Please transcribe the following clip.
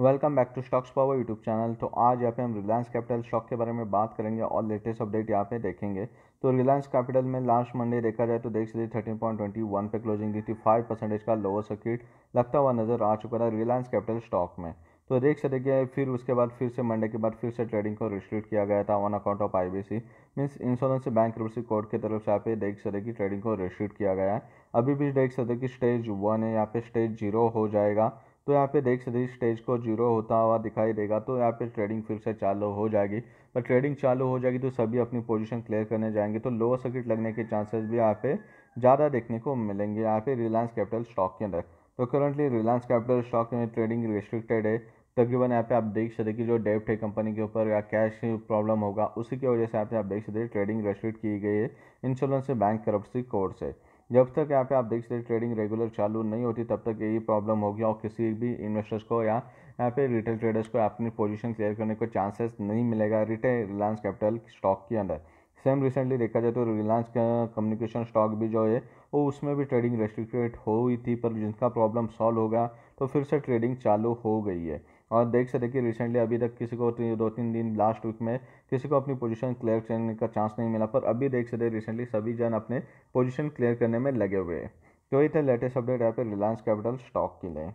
welcome back to stocks power YouTube channel तो आज यहाँ पे हम रिलायंस कैपिटल स्टॉक के बारे में बात करेंगे और लेटेस्ट अपडेट यहाँ पे देखेंगे तो रिलायंस कैपिटल में लास्ट मंडे देखा जाए तो देख सकते थर्टीन पॉइंट ट्वेंटी वन पे क्लोजिंग दी थी फाइव परसेंटेज का लोअर सर्किट लगता हुआ नजर आ चुका था रिलायंस कैपिटल स्टॉक में तो देख सकते कि फिर उसके बाद फिर से मंडे के बाद फिर से ट्रेडिंग को रिस्ट्रिक्ट किया गया था on account of I B C means insurance bankruptcy court की तरफ से यहाँ पे देख सकते कि ट्रेडिंग को रिस्ट्रिक्ट किया गया है अभी भी देख सकते कि स्टेज वन है यहाँ पे स्टेज जीरो हो जाएगा तो यहाँ पे देख सकते स्टेज को जीरो होता हुआ दिखाई देगा तो यहाँ पे ट्रेडिंग फिर से चालू हो जाएगी पर ट्रेडिंग चालू हो जाएगी तो सभी अपनी पोजीशन क्लियर करने जाएंगे तो लोअर सर्किट लगने के चांसेस भी यहाँ पे ज़्यादा देखने को मिलेंगे यहाँ पे रिलायंस कैपिटल स्टॉक के अंदर तो करंटली रिलायंस कैपिटल स्टॉक में ट्रेडिंग रिस्ट्रिक्टेड है तकरीबन यहाँ पे आप देख सकते कि जो डेप्ट है कंपनी के ऊपर या कैश प्रॉब्लम होगा उसी की वजह से यहाँ पे आप देख सकते ट्रेडिंग रेस्ट्रिक्ट की गई है इंश्योरेंस बैंक करप्सी कोर्ट से जब तक यहाँ पे आप देख सकते ट्रेडिंग रेगुलर चालू नहीं होती तब तक यही प्रॉब्लम होगी और किसी भी इन्वेस्टर्स को या यहाँ पे रिटेल ट्रेडर्स को अपनी पोजीशन क्लियर करने को चांसेस नहीं मिलेगा रिटेल रिलायंस कैपिटल स्टॉक के अंदर सेम रिसेंटली देखा जाए तो रिलायंस कम्युनिकेशन स्टॉक भी जो है वो उसमें भी ट्रेडिंग रेस्ट्रिक्टेड हो हुई थी पर जिनका प्रॉब्लम सॉल्व होगा तो फिर से ट्रेडिंग चालू हो गई है और देख सकते कि रिसेंटली अभी तक किसी को दो तीन दिन लास्ट वीक में किसी को अपनी पोजीशन क्लियर करने का चांस नहीं मिला पर अभी देख सकते रिसेंटली सभी जन अपने पोजीशन क्लियर करने में लगे हुए हैं तो ये था लेटेस्ट अपडेट यहाँ पे रिलायंस कैपिटल स्टॉक के लिए